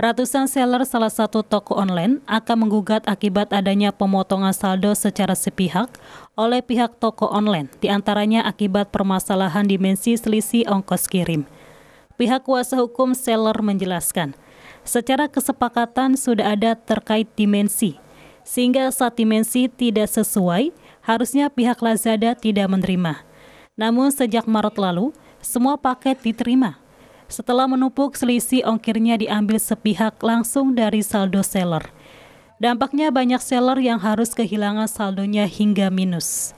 Ratusan seller salah satu toko online akan menggugat akibat adanya pemotongan saldo secara sepihak oleh pihak toko online, diantaranya akibat permasalahan dimensi selisih ongkos kirim. Pihak kuasa hukum seller menjelaskan, secara kesepakatan sudah ada terkait dimensi, sehingga saat dimensi tidak sesuai, harusnya pihak Lazada tidak menerima. Namun sejak Maret lalu, semua paket diterima setelah menumpuk selisih ongkirnya diambil sepihak langsung dari saldo seller. Dampaknya banyak seller yang harus kehilangan saldonya hingga minus.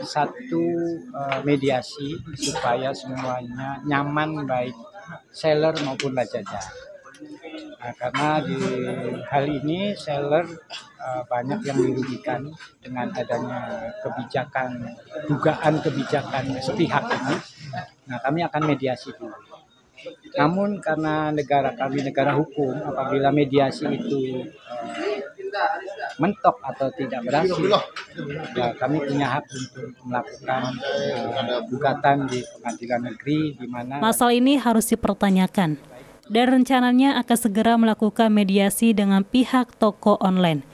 Satu eh, mediasi supaya semuanya nyaman baik seller maupun rajaja. Nah, karena di hal ini seller uh, banyak yang dirugikan dengan adanya kebijakan dugaan kebijakan sepihak ini Nah, kami akan mediasi dulu. Namun karena negara kami negara hukum, apabila mediasi itu eh, mentok atau tidak berhasil, ya kami punya hak untuk melakukan uh, gugatan di pengadilan negeri di mana masalah ini harus dipertanyakan dan rencananya akan segera melakukan mediasi dengan pihak toko online.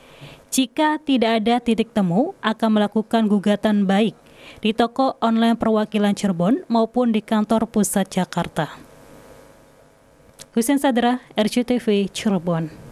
Jika tidak ada titik temu, akan melakukan gugatan baik di toko online perwakilan Cirebon maupun di kantor pusat Jakarta. Hussein Sadra, RCTV Cirebon.